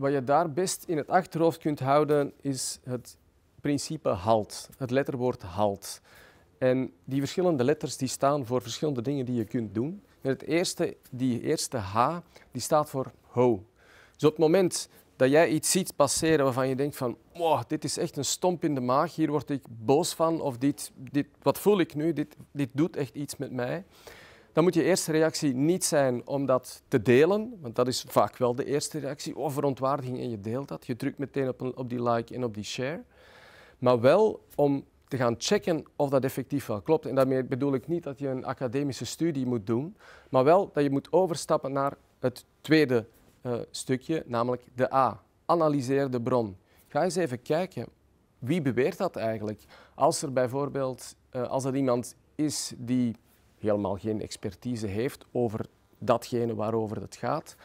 wat je daar best in het achterhoofd kunt houden, is het principe halt, het letterwoord halt. En die verschillende letters die staan voor verschillende dingen die je kunt doen. En het eerste, die eerste H, die staat voor ho. Dus op het moment dat jij iets ziet passeren waarvan je denkt van, wow, dit is echt een stomp in de maag, hier word ik boos van, of dit, dit, wat voel ik nu, dit, dit doet echt iets met mij dan moet je eerste reactie niet zijn om dat te delen, want dat is vaak wel de eerste reactie. Oh, verontwaardiging en je deelt dat. Je drukt meteen op, op die like en op die share. Maar wel om te gaan checken of dat effectief wel klopt. En daarmee bedoel ik niet dat je een academische studie moet doen, maar wel dat je moet overstappen naar het tweede eh, stukje, namelijk de A. Analyseer de bron. Ga eens even kijken, wie beweert dat eigenlijk? Als er bijvoorbeeld, eh, als er iemand is die helemaal geen expertise heeft over datgene waarover het gaat,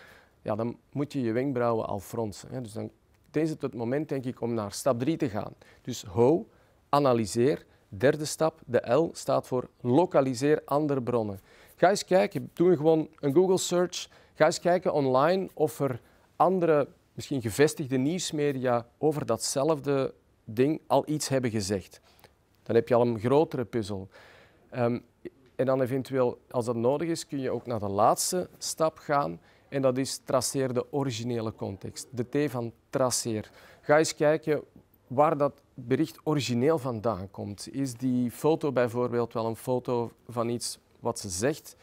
ja, dan moet je je wenkbrauwen al fronsen. Hè. Dus dan, is het het moment, denk ik, om naar stap 3 te gaan. Dus ho, analyseer. Derde stap, de L, staat voor lokaliseer andere bronnen. Ga eens kijken, doe gewoon een Google search. Ga eens kijken online of er andere, misschien gevestigde nieuwsmedia over datzelfde ding al iets hebben gezegd. Dan heb je al een grotere puzzel. Ehm, en dan eventueel, als dat nodig is, kun je ook naar de laatste stap gaan. En dat is traceer de originele context. De T van traceer. Ga eens kijken waar dat bericht origineel vandaan komt. Is die foto bijvoorbeeld wel een foto van iets wat ze zegt,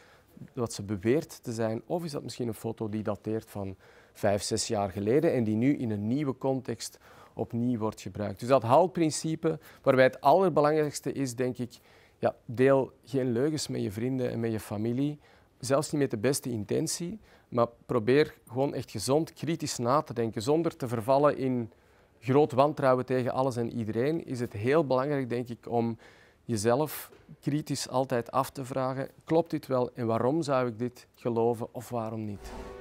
wat ze beweert te zijn? Of is dat misschien een foto die dateert van vijf, zes jaar geleden en die nu in een nieuwe context opnieuw wordt gebruikt? Dus dat haalprincipe, waarbij het allerbelangrijkste is, denk ik, ja, deel geen leugens met je vrienden en met je familie. Zelfs niet met de beste intentie, maar probeer gewoon echt gezond, kritisch na te denken. Zonder te vervallen in groot wantrouwen tegen alles en iedereen, is het heel belangrijk, denk ik, om jezelf kritisch altijd af te vragen: klopt dit wel en waarom zou ik dit geloven of waarom niet?